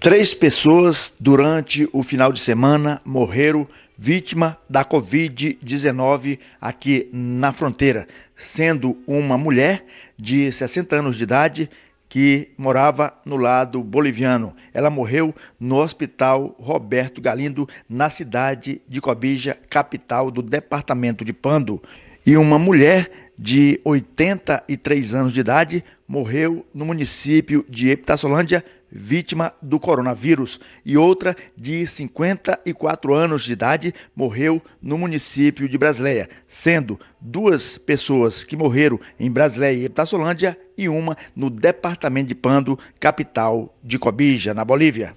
Três pessoas durante o final de semana morreram vítima da Covid-19 aqui na fronteira, sendo uma mulher de 60 anos de idade que morava no lado boliviano. Ela morreu no Hospital Roberto Galindo, na cidade de Cobija, capital do departamento de Pando e uma mulher de 83 anos de idade morreu no município de Epitaçolândia vítima do coronavírus e outra de 54 anos de idade morreu no município de Brasileia, sendo duas pessoas que morreram em Brasileia e Epitaçolândia e uma no departamento de Pando, capital de Cobija, na Bolívia.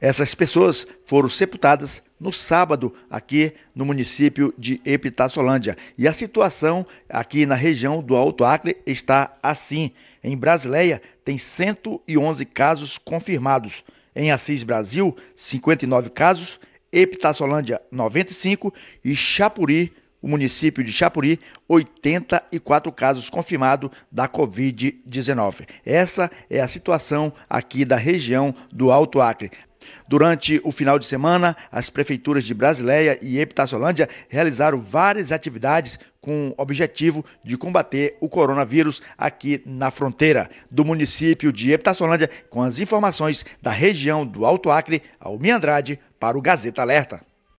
Essas pessoas foram sepultadas no sábado aqui no município de Epitaçolândia. E a situação aqui na região do Alto Acre está assim. Em Brasileia tem 111 casos confirmados. Em Assis Brasil, 59 casos, Epitaçolândia 95 e Chapuri, o município de Chapuri, 84 casos confirmados da Covid-19. Essa é a situação aqui da região do Alto Acre. Durante o final de semana, as prefeituras de Brasileia e Epitaciolândia realizaram várias atividades com o objetivo de combater o coronavírus aqui na fronteira. Do município de Epitaciolândia, com as informações da região do Alto Acre, Almi Andrade, para o Gazeta Alerta.